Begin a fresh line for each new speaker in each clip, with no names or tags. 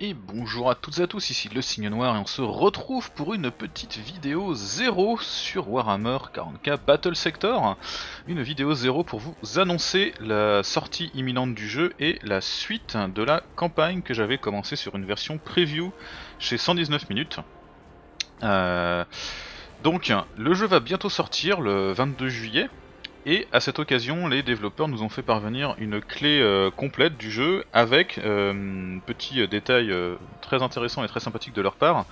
Et bonjour à toutes et à tous, ici le Signe Noir et on se retrouve pour une petite vidéo 0 sur Warhammer 40k Battle Sector. Une vidéo 0 pour vous annoncer la sortie imminente du jeu et la suite de la campagne que j'avais commencé sur une version preview chez 119 minutes. Euh, donc le jeu va bientôt sortir le 22 juillet, et à cette occasion, les développeurs nous ont fait parvenir une clé euh, complète du jeu avec, euh, petit euh, détail très intéressant et très sympathique de leur part,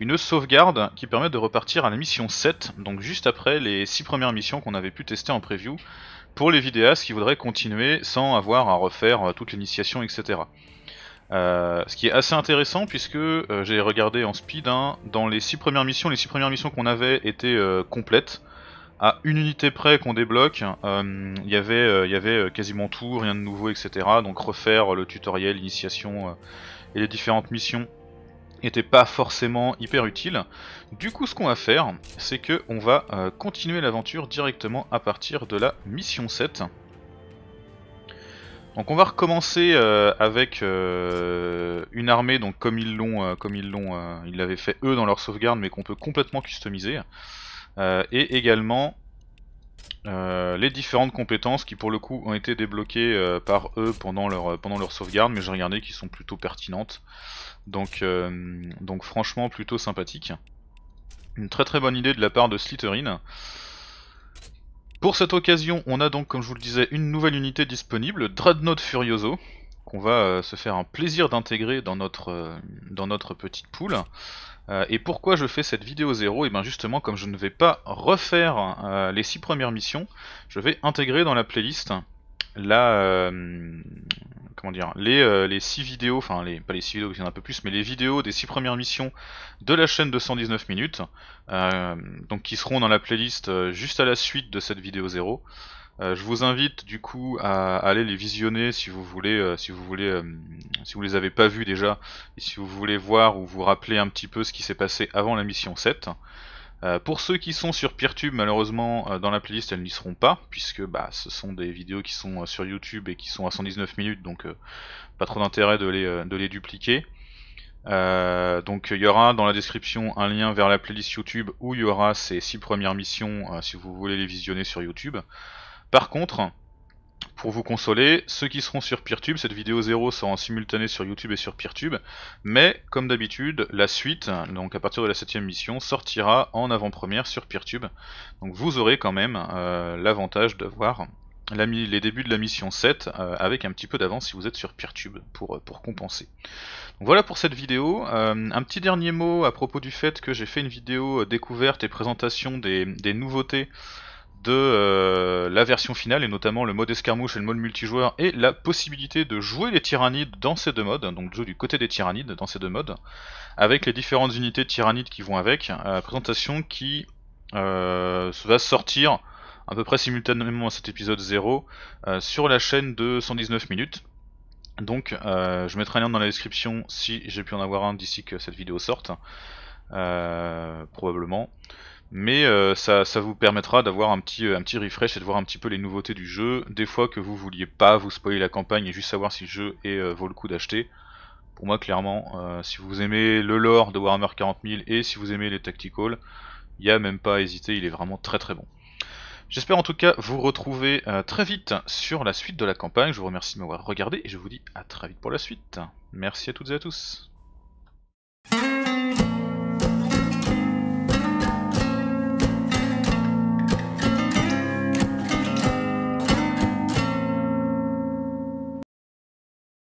une sauvegarde qui permet de repartir à la mission 7, donc juste après les 6 premières missions qu'on avait pu tester en preview, pour les vidéastes qui voudraient continuer sans avoir à refaire toute l'initiation, etc. ce qui est assez intéressant puisque j'ai regardé en speed, hein, dans les 6 premières missions, les 6 premières missions qu'on avait étaient complètes, à une unité près qu'on débloque, y euh, il y avait euh, euh, quasiment tout, rien de nouveau, etc. Donc refaire le tutoriel, l'initiation et les différentes missions n'était pas forcément hyper utile. Du coup ce qu'on va faire, c'est que on va continuer l'aventure directement à partir de la mission 7. Donc on va recommencer avec une armée, donc comme ils l'ont, comme ils l'ont, ils l'avaient fait eux dans leur sauvegarde, mais qu'on peut complètement customiser. Euh, et également euh, les différentes compétences qui pour le coup ont été débloquées euh, par eux pendant leur, pendant leur sauvegarde, mais j'ai regardé qui sont plutôt pertinentes. Donc, donc franchement plutôt sympathique. Une très très bonne idée de la part de Slytherin. Pour cette occasion, on a donc, comme je vous le disais, une nouvelle unité disponible, Dreadnought Furioso, qu'on va euh, se faire un plaisir d'intégrer dans notre, euh, dans notre petite poule. Euh, et pourquoi je fais cette vidéo zéro Et eh bien justement, comme je ne vais pas refaire les six premières missions, je vais intégrer dans la playlist la, comment dire, les, euh, les 6 vidéos, enfin les, pas les 6 vidéos, il y en a un peu plus, mais les vidéos des 6 premières missions de la chaîne de 119 minutes, euh, donc qui seront dans la playlist euh, juste à la suite de cette vidéo 0. je vous invite du coup à aller les visionner si vous voulez, si vous voulez, si vous les avez pas vus déjà, et si vous voulez voir ou vous rappeler un petit peu ce qui s'est passé avant la mission 7. Euh, pour ceux qui sont sur PeerTube, malheureusement, euh, dans la playlist, elles n'y seront pas, puisque bah, ce sont des vidéos qui sont euh, sur YouTube et qui sont à 119 minutes, donc pas trop d'intérêt de les, de les dupliquer. donc il y aura dans la description un lien vers la playlist YouTube où il y aura ces 6 premières missions si vous voulez les visionner sur YouTube. Par contre, pour vous consoler, ceux qui seront sur Peertube, cette vidéo 0 sera en simultané sur YouTube et sur Peertube, mais comme d'habitude, la suite, donc à partir de la 7 mission, sortira en avant-première sur Peertube, donc vous aurez quand même euh, l'avantage de voir les débuts de la mission 7 euh, avec un petit peu d'avance si vous êtes sur Peertube pour, euh, pour compenser. voilà pour cette vidéo. un petit dernier mot à propos du fait que j'ai fait une vidéo découverte et présentation des, des nouveautés de euh, la version finale, et notamment le mode escarmouche et le mode multijoueur, et la possibilité de jouer les tyrannides dans ces deux modes, donc de jouer du côté des tyrannides dans ces deux modes, avec les différentes unités de tyrannides qui vont avec, euh, présentation qui euh, va sortir à peu près simultanément à cet épisode 0 sur la chaîne de 119 minutes. Donc je mettrai un lien dans la description si j'ai pu en avoir un d'ici que cette vidéo sorte, probablement mais euh, ça, ça, vous permettra d'avoir un petit, euh, un petit refresh et de voir un petit peu les nouveautés du jeu. Des fois que vous vouliez pas vous spoiler la campagne et juste savoir si le jeu euh, vaut le coup d'acheter. Pour moi, clairement, si vous aimez le lore de Warhammer 40000 et si vous aimez les tacticals, il n'y a même pas à hésiter, il est vraiment très très bon. J'espère en tout cas vous retrouver très vite sur la suite de la campagne. Je vous remercie de m'avoir regardé et je vous dis à très vite pour la suite. Merci à toutes et à tous.